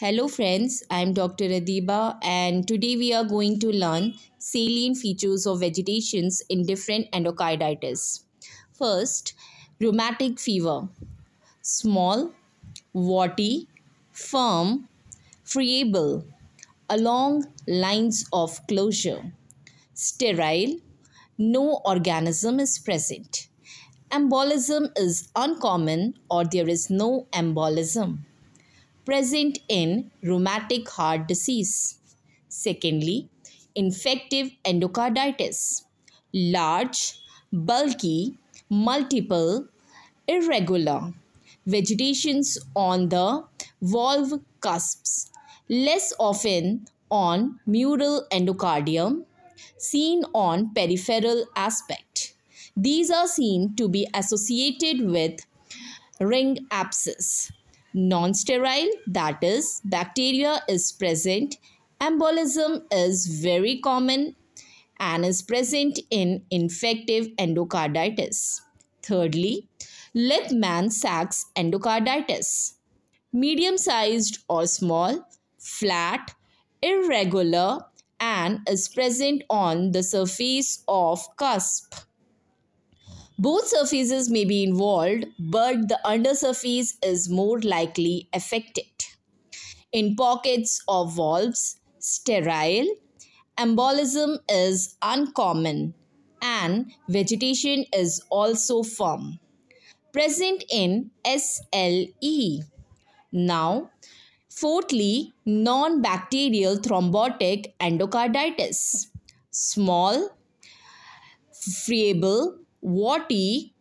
Hello friends, I am Dr. Adiba and today we are going to learn salient features of vegetations in different endocarditis. First, rheumatic fever. Small, warty, firm, friable, along lines of closure. Sterile, no organism is present. Embolism is uncommon or there is no embolism present in rheumatic heart disease. Secondly, infective endocarditis. Large, bulky, multiple, irregular. Vegetations on the valve cusps. Less often on mural endocardium. Seen on peripheral aspect. These are seen to be associated with ring abscess. Non-sterile, that is, bacteria is present. Embolism is very common and is present in infective endocarditis. Thirdly, Lipman sacs endocarditis. Medium-sized or small, flat, irregular and is present on the surface of cusp both surfaces may be involved, but the undersurface is more likely affected. In pockets or valves, sterile, embolism is uncommon and vegetation is also firm. Present in SLE. Now, fourthly, non bacterial thrombotic endocarditis. Small, friable, warty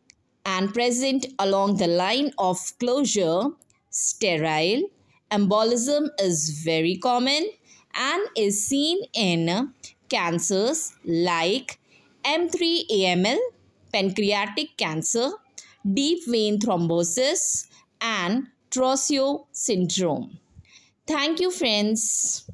and present along the line of closure, sterile. Embolism is very common and is seen in cancers like M3-AML, pancreatic cancer, deep vein thrombosis and Trocio syndrome. Thank you friends.